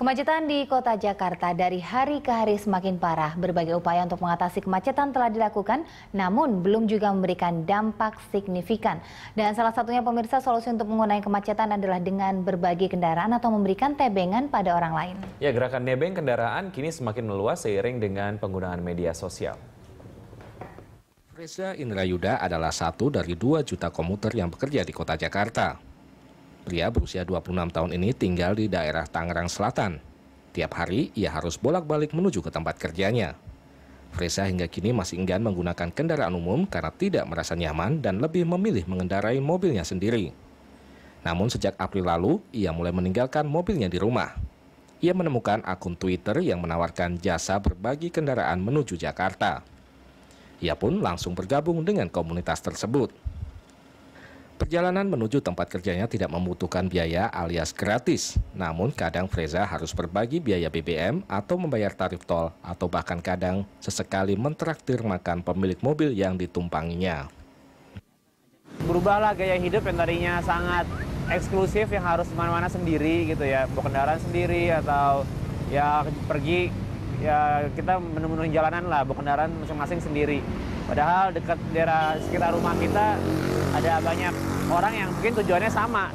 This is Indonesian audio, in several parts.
Kemacetan di kota Jakarta dari hari ke hari semakin parah. Berbagai upaya untuk mengatasi kemacetan telah dilakukan, namun belum juga memberikan dampak signifikan. Dan salah satunya pemirsa solusi untuk mengurangi kemacetan adalah dengan berbagi kendaraan atau memberikan tebengan pada orang lain. Ya, gerakan nebeng kendaraan kini semakin meluas seiring dengan penggunaan media sosial. Reza Indrayuda adalah satu dari dua juta komuter yang bekerja di kota Jakarta. Pria berusia 26 tahun ini tinggal di daerah Tangerang Selatan. Tiap hari, ia harus bolak-balik menuju ke tempat kerjanya. Fresa hingga kini masih enggan menggunakan kendaraan umum karena tidak merasa nyaman dan lebih memilih mengendarai mobilnya sendiri. Namun sejak April lalu, ia mulai meninggalkan mobilnya di rumah. Ia menemukan akun Twitter yang menawarkan jasa berbagi kendaraan menuju Jakarta. Ia pun langsung bergabung dengan komunitas tersebut. Perjalanan menuju tempat kerjanya tidak membutuhkan biaya alias gratis. Namun kadang Freza harus berbagi biaya BBM atau membayar tarif tol atau bahkan kadang sesekali mentraktir makan pemilik mobil yang ditumpanginya. Berubahlah gaya hidup yang tadinya sangat eksklusif yang harus kemana-mana sendiri gitu ya. Bawa kendaraan sendiri atau ya pergi ya kita menemui jalanan lah, bawa kendaraan masing-masing sendiri. Padahal dekat daerah sekitar rumah kita ada banyak orang yang mungkin tujuannya sama.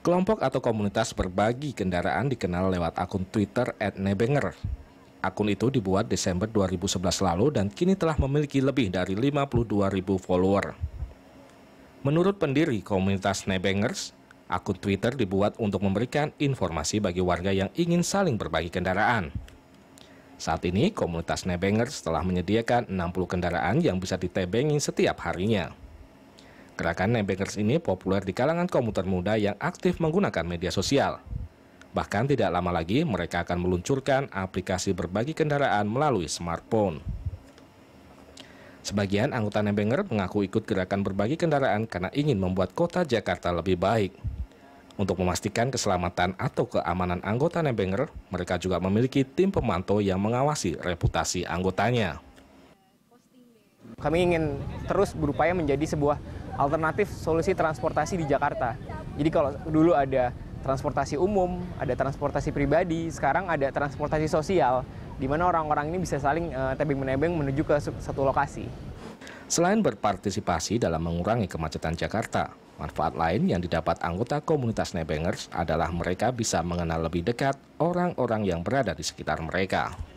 Kelompok atau komunitas berbagi kendaraan dikenal lewat akun Twitter @nebenger. Akun itu dibuat Desember 2011 lalu dan kini telah memiliki lebih dari 52.000 follower. Menurut pendiri komunitas Nebengers, akun Twitter dibuat untuk memberikan informasi bagi warga yang ingin saling berbagi kendaraan. Saat ini, komunitas Nebengers telah menyediakan 60 kendaraan yang bisa ditebengi setiap harinya. Gerakan nebengers ini populer di kalangan komuter muda yang aktif menggunakan media sosial. Bahkan tidak lama lagi mereka akan meluncurkan aplikasi berbagi kendaraan melalui smartphone. Sebagian anggota nebenger mengaku ikut gerakan berbagi kendaraan karena ingin membuat kota Jakarta lebih baik. Untuk memastikan keselamatan atau keamanan anggota nebenger, mereka juga memiliki tim pemantau yang mengawasi reputasi anggotanya. Kami ingin terus berupaya menjadi sebuah alternatif solusi transportasi di Jakarta. Jadi kalau dulu ada transportasi umum, ada transportasi pribadi, sekarang ada transportasi sosial, di mana orang-orang ini bisa saling uh, tebing menebing menuju ke satu lokasi. Selain berpartisipasi dalam mengurangi kemacetan Jakarta, manfaat lain yang didapat anggota komunitas nebengers adalah mereka bisa mengenal lebih dekat orang-orang yang berada di sekitar mereka.